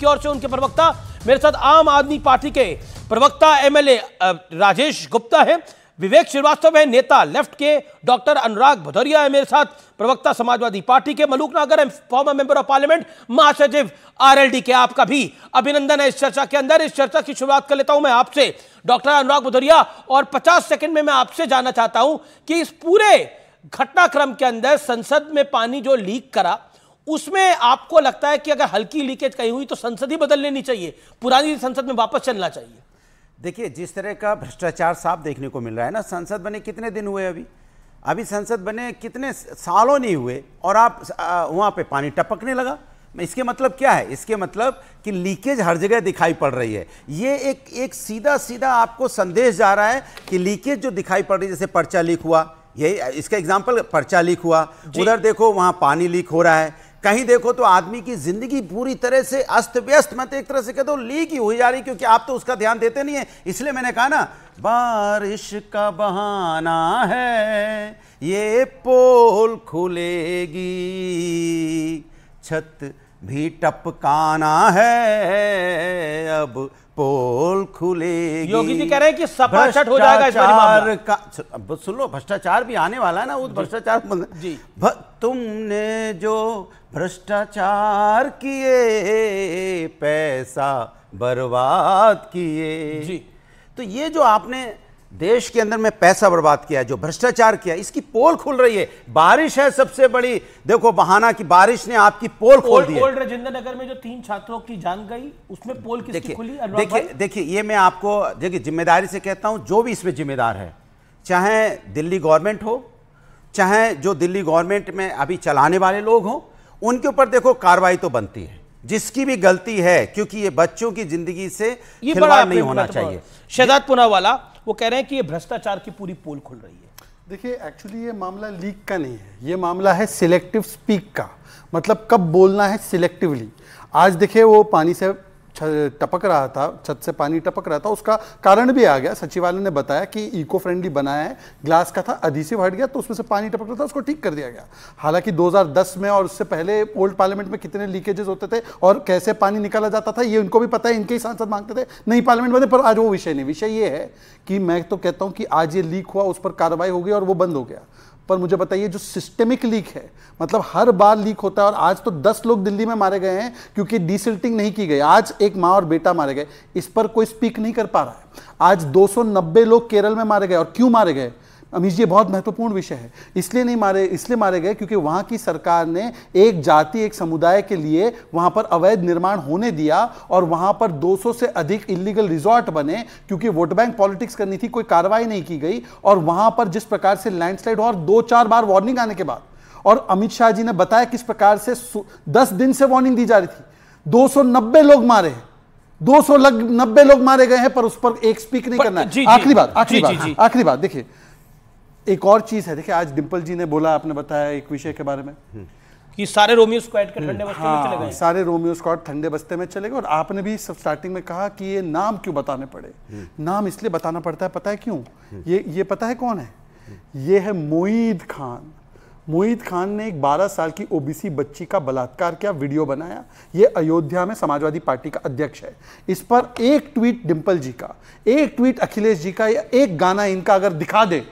की ओर से उनके प्रवक्ता मेरे साथ आम आदमी पार्टी के प्रवक्ता एमएलए राजेश गुप्ता हैं विवेक श्रीवास्तव है नेता लेफ्ट के डॉक्टर अनुराग भदौरिया है मेरे साथ प्रवक्ता समाजवादी पार्टी के Maluk Nagar former member of parliament महासचिव आरएलडी के आपका भी अभिनंदन है इस चर्चा के अंदर इस चर्चा की शुरुआत कर लेता हूं मैं आपसे डॉक्टर अनुराग भदौरिया और 50 सेकंड में मैं आपसे जानना चाहता हूं कि इस पूरे घटनाक्रम के अंदर संसद में पानी जो लीक करा उसमें आपको लगता है कि अगर हल्की लीकेज कहीं हुई तो संसद ही बदल लेनी चाहिए पुरानी संसद में वापस चलना चाहिए देखिए जिस तरह का भ्रष्टाचार साफ देखने को मिल रहा है ना संसद बने कितने दिन हुए अभी अभी संसद बने कितने सालों नहीं हुए और आप वहाँ पे पानी टपकने लगा इसके मतलब क्या है इसके मतलब कि लीकेज हर जगह दिखाई पड़ रही है ये एक एक सीधा सीधा आपको संदेश जा रहा है कि लीकेज जो दिखाई पड़ रही है जैसे पर्चा लीक हुआ यही इसका एग्जाम्पल पर्चा लीक हुआ उधर देखो वहाँ पानी लीक हो रहा है कहीं देखो तो आदमी की जिंदगी पूरी तरह से अस्त व्यस्त मत तो एक तरह से कह दो लीक ही हुई जा रही क्योंकि आप तो उसका ध्यान देते नहीं है इसलिए मैंने कहा ना बारिश का बहाना है ये पोल खुलेगी छत भी टपकाना है अब पोल खुलेगी योगी जी कह रहे हैं कि सपा छठ हो जाएगा इस बार का सुन लो भ्रष्टाचार भी आने वाला है ना उस भ्रष्टाचार तुमने जो भ्रष्टाचार किए पैसा बर्बाद किए जी तो ये जो आपने देश के अंदर में पैसा बर्बाद किया जो भ्रष्टाचार किया इसकी पोल खुल रही है बारिश है सबसे बड़ी देखो बहाना की बारिश ने आपकी पोल खोल दी राजेंद्र नगर में जो तीन छात्रों की जान गई उसमें पोल किसकी देखिए, खुली देखिए देखिए ये मैं आपको देखिए जिम्मेदारी से कहता हूं जो भी इसमें जिम्मेदार है चाहे दिल्ली गवर्नमेंट हो चाहे जो दिल्ली गवर्नमेंट में अभी चलाने वाले लोग हों उनके ऊपर देखो कार्रवाई तो बनती है जिसकी भी गलती है क्योंकि ये बच्चों की जिंदगी से ये बड़ा नहीं होना चाहिए शहजाद पुनावाला वो कह रहे हैं कि ये भ्रष्टाचार की पूरी पोल खुल रही है देखिए एक्चुअली ये मामला लीक का नहीं है ये मामला है सिलेक्टिव स्पीक का मतलब कब बोलना है सिलेक्टिवली आज देखिए वो पानी से टपक रहा था छत से पानी टपक रहा था उसका कारण भी आ गया सचिवालय ने बताया कि इको फ्रेंडली बनाया है ग्लास का था अधीसिव हट गया तो उसमें से पानी टपक रहा था उसको ठीक कर दिया गया हालांकि 2010 में और उससे पहले ओल्ड पार्लियामेंट में कितने लीकेजेस होते थे और कैसे पानी निकाला जाता था ये उनको भी पता है इनके ही सांसद मांगते थे नहीं पार्लियामेंट बने पर आज वो विषय नहीं विषय ये है कि मैं तो कहता हूँ कि आज ये लीक हुआ उस पर कार्रवाई हो गई और वो बंद हो गया पर मुझे बताइए जो सिस्टमिक लीक है मतलब हर बार लीक होता है और आज तो दस लोग दिल्ली में मारे गए हैं क्योंकि डिसल्टिंग नहीं की गई आज एक माँ और बेटा मारे गए इस पर कोई स्पीक नहीं कर पा रहा है आज 290 लोग केरल में मारे गए और क्यों मारे गए अमीश जी बहुत महत्वपूर्ण विषय है इसलिए नहीं मारे इसलिए मारे गए क्योंकि वहाँ की सरकार ने एक जाति एक समुदाय के लिए वहाँ पर अवैध निर्माण होने दिया और वहाँ पर 200 से अधिक इलीगल रिजॉर्ट बने क्योंकि वोट बैंक पॉलिटिक्स करनी थी कोई कार्रवाई नहीं की गई और वहाँ पर जिस प्रकार से लैंडस्लाइड और दो चार बार वार्निंग आने के बाद और अमित शाह जी ने बताया किस प्रकार से दस दिन से वार्निंग दी जा रही थी दो लोग मारे हैं दो सौ नब्बे लोग मारे गए हैं पर उस पर एक स्पीक नहीं करना आखिरी बात आखिरी बात हाँ, आखिरी बात देखिए एक और चीज है देखिए आज डिम्पल जी ने बोला आपने बताया एक विषय के बारे में हम्म। कि सारे रोमियो स्क्वाड के हम्म। ठंडे बस्ते हाँ, में चले हाँ, गए सारे रोमियो स्क्वाड ठंडे बस्ते में चले गए और आपने भी सब स्टार्टिंग में कहा कि ये नाम क्यों बताने पड़े हम्म। नाम इसलिए बताना पड़ता है पता है क्यों ये ये पता है कौन है ये है मोईद खान मोहित खान ने एक 12 साल की ओबीसी बच्ची का बलात्कार किया वीडियो बनाया ये अयोध्या में समाजवादी पार्टी का अध्यक्ष है इस पर एक ट्वीट डिंपल जी का एक ट्वीट अखिलेश जी का या एक गाना इनका अगर दिखा दे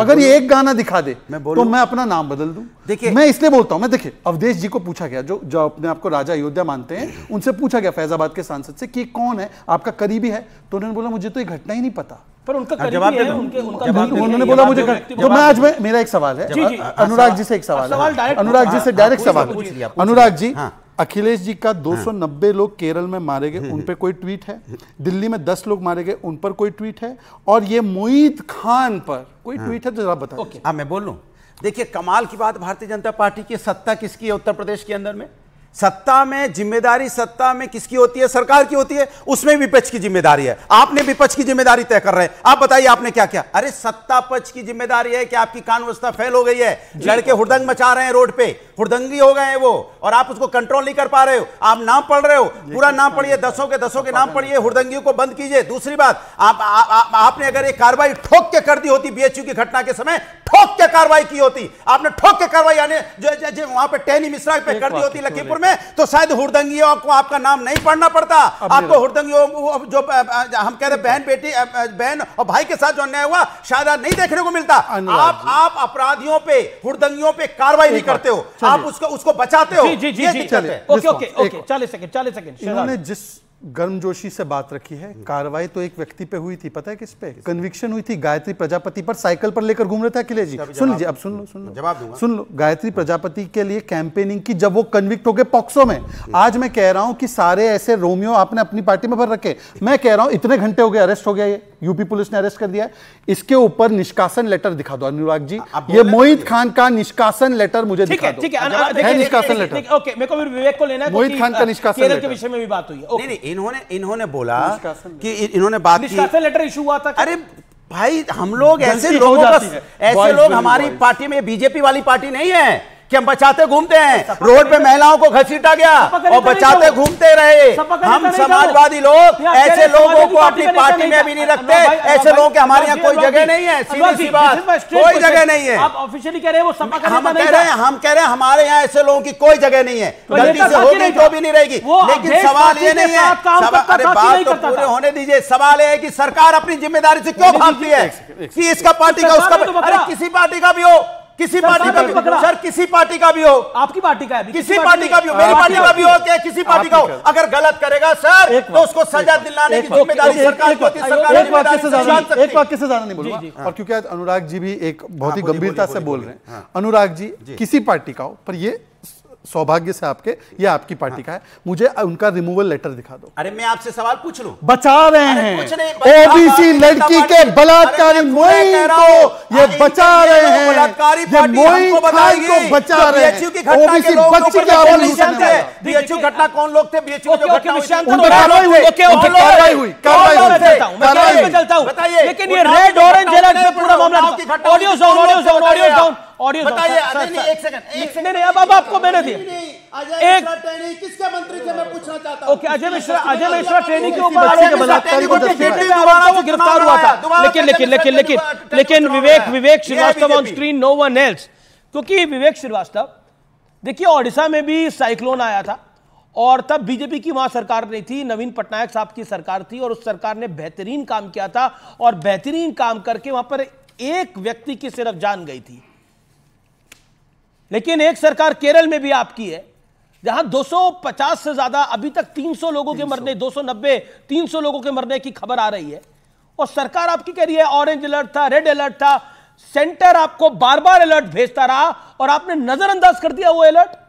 अगर ये एक गाना दिखा दे मैं तो मैं अपना नाम बदल दूं देखिए मैं इसलिए बोलता हूं मैं देखिए अवधेश जी को पूछा गया जो जो अपने आप को राजा अयोध्या मानते हैं उनसे पूछा गया फैजाबाद के सांसद से कि कौन है आपका करीबी है तो उन्होंने बोला मुझे तो ये घटना ही नहीं पता पर उनका हाँ, जवाब है उनके उनका उन्होंने बोला मुझे तो मैं आज मेरा एक सवाल है अनुराग जी से एक सवाल है अनुराग जी से डायरेक्ट हाँ, सवाल अनुराग जी हाँ। अखिलेश जी का 290 हाँ। लोग केरल में मारे गए हम्म, उन पर हम्म। कोई ट्वीट है दिल्ली में 10 लोग मारे गए उन पर कोई ट्वीट है और ये मुईद खान पर कोई हाँ। ट्वीट है तो जरा बताओ हाँ मैं बोल लूँ देखिए कमाल की बात भारतीय जनता पार्टी की सत्ता किसकी है उत्तर प्रदेश के अंदर में सत्ता में जिम्मेदारी सत्ता में किसकी होती है सरकार की होती है उसमें विपक्ष की जिम्मेदारी है आपने विपक्ष की जिम्मेदारी तय कर रहे हैं आप बताइए आपने क्या क्या अरे सत्ता पक्ष की जिम्मेदारी है कि आपकी कान व्यवस्था फेल हो गई है लड़के हुदंग मचा रहे हैं रोड पे फुर्दंगी हो गए हैं वो और आप उसको कंट्रोल नहीं कर पा रहे हो आप नाम पढ़ रहे हो पूरा नाम पढ़िए दसों के दसों के नाम पढ़िए हुदंगियों को बंद कीजिए दूसरी बात आप आ, आ, आपने अगर एक कार्रवाई ठोक के कर दी होती बीएचयू की घटना के समय ठोक के कार्रवाई की होती आपने ठोक के कार्रवाई यानी जो, जो, वहां पर टहनी मिश्रा पे कर दी होती लखीमपुर में तो शायद हुदंगियों को आपका नाम नहीं पढ़ना पड़ता आपको हुदंगियों जो हम कह रहे बहन बेटी बहन और भाई के साथ जो अन्याय हुआ शायद नहीं देखने को मिलता आप आप अपराधियों पे हुदंगियों पे कार्रवाई नहीं करते हो आप उसको उसको बचाते हो जी जी जी चलिए ओके ओके ओके चालीस सेकंड चालीस सेकंड इन्होंने जिस गर्मजोशी से बात रखी है कार्रवाई तो एक व्यक्ति पे हुई थी पता है किस पे कन्विक्शन हुई थी गायत्री प्रजापति पर साइकिल पर लेकर घूम रहे थे अखिलेश जी सुन लीजिए अब सुन लो सुन लो जवाब सुन लो गायत्री प्रजापति के लिए कैंपेनिंग की जब वो कन्विक्ट हो गए पॉक्सो में आज मैं कह रहा हूं कि सारे ऐसे रोमियो आपने अपनी पार्टी में भर रखे मैं कह रहा हूं इतने घंटे हो गए अरेस्ट हो गया ये यूपी पुलिस ने अरेस्ट कर दिया इसके ऊपर निष्कासन लेटर दिखा दो अनुराग जी ये मोहित खान का निष्कासन लेटर मुझे दिखा दो निष्कासन लेटर ओके मेरे को विवेक को लेना मोहित खान का निष्कासन लेटर के विषय में भी बात हुई है इन्होंने इन्होंने बोला कि इन्होंने बात की लेटर इशू हुआ था अरे भाई हम लोग ऐसे लोग ऐसे लोग हमारी पार्टी में बीजेपी वाली पार्टी नहीं है कि हम बचाते घूमते हैं रोड पे महिलाओं को घसीटा गया और बचाते घूमते रहे हम समाजवादी लोग ऐसे लोगों को अपनी पार्टी में भी नहीं रखते ऐसे लोगों के हमारे यहाँ कोई जगह नहीं है सीधी सी बात कोई जगह नहीं है आप ऑफिशियली कह रहे हैं वो हम कह रहे हैं हम कह रहे हैं हमारे यहाँ ऐसे लोगों की कोई जगह नहीं है तो गलती तो से हो गई तो भी नहीं रहेगी लेकिन सवाल ये नहीं है अरे बात तो पूरे होने दीजिए सवाल ये है कि सरकार अपनी जिम्मेदारी से क्यों भागती है कि इसका पार्टी का उसका तो अरे किसी पार्टी का भी हो किसी पार्टी का भी सर किसी पार्टी का भी हो आपकी पार्टी का भी किसी पार्टी का भी हो मेरी पार्टी का भी हो क्या किसी पार्टी का हो अगर गलत करेगा सर तो उसको सजा दिलाने की जिम्मेदारी सरकार को एक वाक्य से ज्यादा एक वाक्य से ज्यादा नहीं बोलूंगा हाँ। और क्योंकि अनुराग जी भी एक बहुत ही हाँ, गंभीरता से बोल रहे हैं हाँ। अनुराग जी किसी पार्टी का हो पर ये सौभाग्य से आपके ये हाँ। आपकी पार्टी का हाँ। है मुझे उनका रिमूवल लेटर दिखा दो अरे मैं आपसे सवाल पूछ लू बचा रहे हैं ओबीसी लड़की के बलात्कार को ये बचा रहे हैं ये को बचा तो रहे हैं बच्ची के तो घटना कौन तो लोग थे कार्रवाई हुई कार्रवाई हुई कार्रवाई हुई लेकिन ये रेड ऑरेंज पूरा मामला audio audio down down audio बताइए एक सेकंड नहीं अब अब आपको मैंने दिया एक किसके मंत्री से मैं पूछना चाहता हूं ओके अजय मिश्रा अजय मिश्रा ट्रेनिंग के ऊपर आरोप बलात्कार को दस्तीदार दोबारा वो गिरफ्तार हुआ था लेकिन लेकिन लेकिन लेकिन लेकिन Vivek Vivek Shrivastava on screen no one else क्योंकि विवेक श्रीवास्तव देखिए ओडिशा में भी साइक्लोन आया था और तब बीजेपी की वहां सरकार नहीं थी नवीन पटनायक साहब की सरकार थी और उस सरकार ने बेहतरीन काम किया था और बेहतरीन काम करके वहां पर एक व्यक्ति की सिर्फ जान गई थी लेकिन एक सरकार केरल में भी आपकी है जहां 250 से ज्यादा अभी तक 300 लोगों 300. के मरने 290 300 लोगों के मरने की खबर आ रही है और सरकार आपकी कह रही है ऑरेंज अलर्ट था रेड अलर्ट था सेंटर आपको बार बार अलर्ट भेजता रहा और आपने नजरअंदाज कर दिया वो अलर्ट